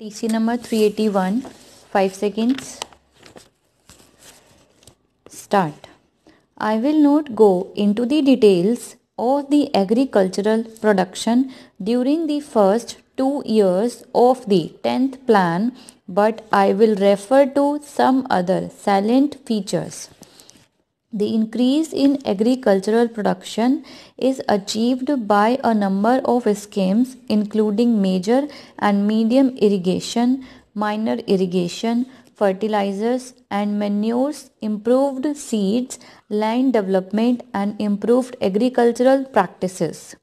TC number 381 5 seconds start I will not go into the details of the agricultural production during the first two years of the 10th plan but I will refer to some other salient features. The increase in agricultural production is achieved by a number of schemes including major and medium irrigation, minor irrigation, fertilizers and manures, improved seeds, land development and improved agricultural practices.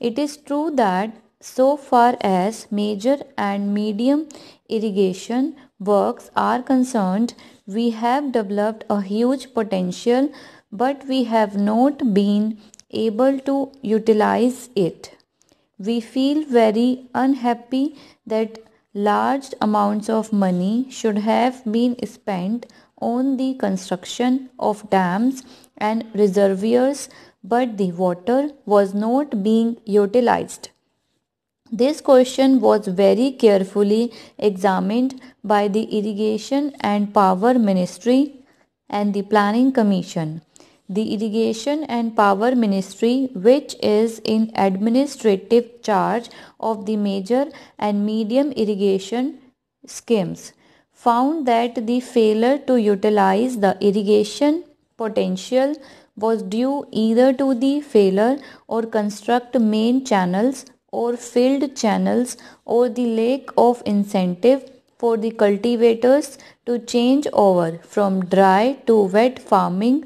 It is true that so far as major and medium irrigation works are concerned, we have developed a huge potential but we have not been able to utilize it. We feel very unhappy that large amounts of money should have been spent on the construction of dams and reservoirs but the water was not being utilized. This question was very carefully examined by the Irrigation and Power Ministry and the Planning Commission. The Irrigation and Power Ministry, which is in administrative charge of the major and medium irrigation schemes, found that the failure to utilize the irrigation potential was due either to the failure or construct main channels or filled channels or the lack of incentive for the cultivators to change over from dry to wet farming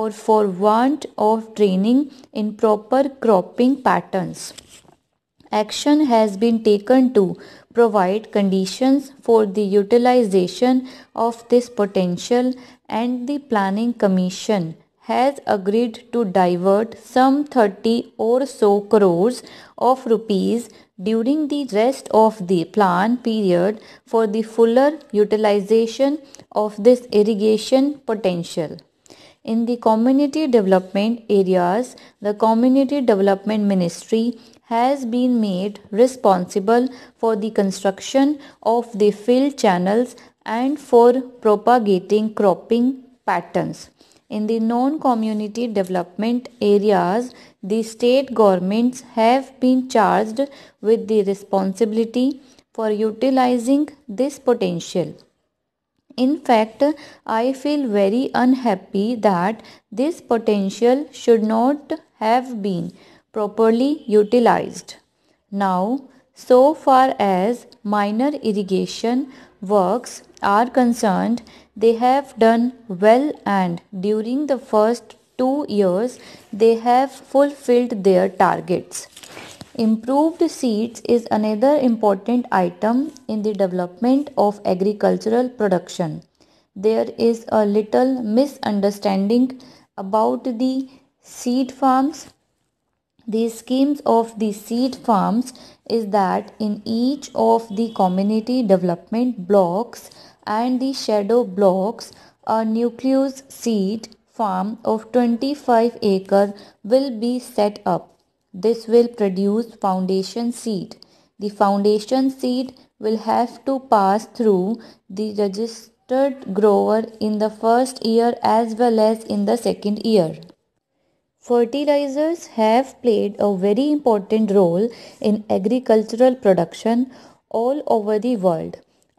or for want of training in proper cropping patterns. Action has been taken to provide conditions for the utilization of this potential and the Planning Commission has agreed to divert some 30 or so crores of rupees during the rest of the plan period for the fuller utilization of this irrigation potential. In the community development areas, the Community Development Ministry has been made responsible for the construction of the fill channels and for propagating cropping patterns. In the non-community development areas, the state governments have been charged with the responsibility for utilizing this potential. In fact, I feel very unhappy that this potential should not have been properly utilized. Now, so far as minor irrigation works are concerned, they have done well and during the first two years they have fulfilled their targets. Improved seeds is another important item in the development of agricultural production. There is a little misunderstanding about the seed farms. The schemes of the seed farms is that in each of the community development blocks, and the shadow blocks, a nucleus seed farm of 25 acre will be set up. This will produce foundation seed. The foundation seed will have to pass through the registered grower in the first year as well as in the second year. Fertilizers have played a very important role in agricultural production all over the world.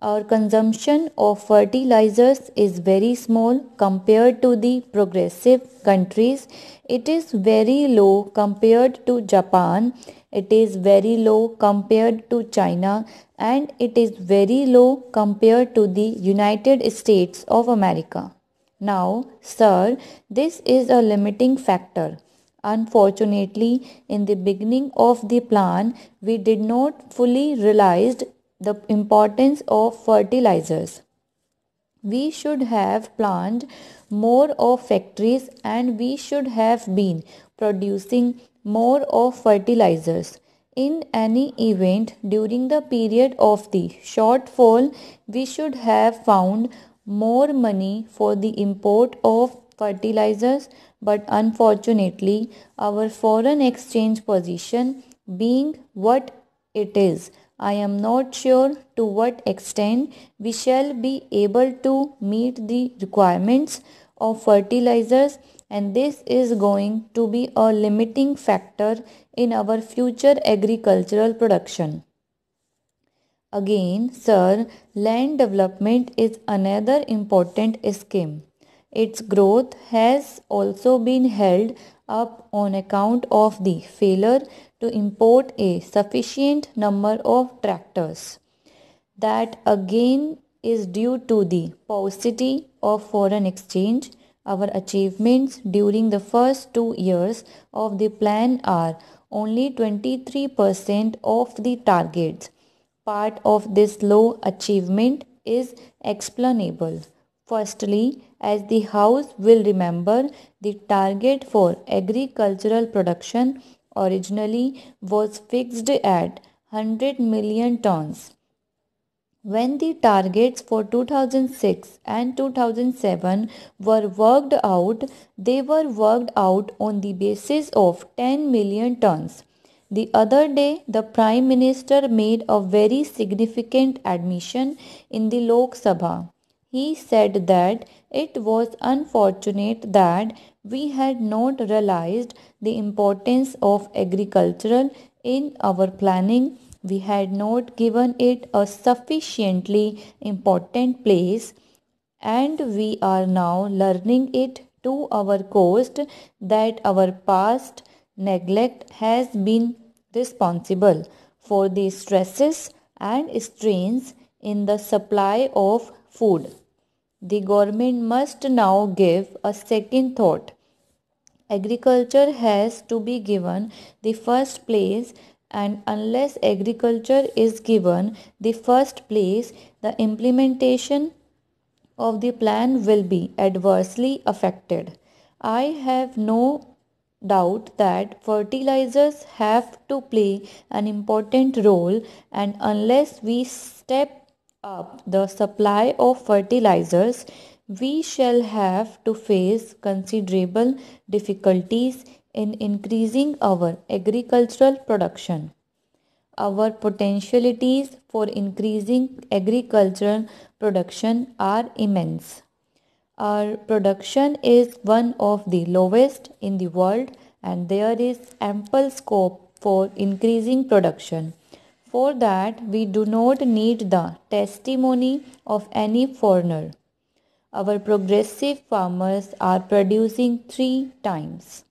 Our consumption of fertilizers is very small compared to the progressive countries. It is very low compared to Japan. It is very low compared to China and it is very low compared to the United States of America. Now, sir, this is a limiting factor. Unfortunately, in the beginning of the plan, we did not fully realized the importance of fertilizers. We should have planned more of factories and we should have been producing more of fertilizers. In any event, during the period of the shortfall, we should have found more money for the import of fertilizers, but unfortunately, our foreign exchange position being what it is, I am not sure to what extent we shall be able to meet the requirements of fertilizers and this is going to be a limiting factor in our future agricultural production. Again, sir, land development is another important scheme. Its growth has also been held up on account of the failure to import a sufficient number of tractors. That again is due to the paucity of foreign exchange. Our achievements during the first two years of the plan are only 23% of the targets. Part of this low achievement is explainable. Firstly, as the House will remember, the target for agricultural production originally was fixed at 100 million tons. When the targets for 2006 and 2007 were worked out, they were worked out on the basis of 10 million tons. The other day, the Prime Minister made a very significant admission in the Lok Sabha. He said that it was unfortunate that we had not realized the importance of agricultural in our planning. We had not given it a sufficiently important place and we are now learning it to our cost that our past neglect has been responsible for the stresses and strains in the supply of food. The government must now give a second thought. Agriculture has to be given the first place and unless agriculture is given the first place, the implementation of the plan will be adversely affected. I have no doubt that fertilizers have to play an important role and unless we step up the supply of fertilizers, we shall have to face considerable difficulties in increasing our agricultural production. Our potentialities for increasing agricultural production are immense. Our production is one of the lowest in the world and there is ample scope for increasing production. For that, we do not need the testimony of any foreigner. Our progressive farmers are producing three times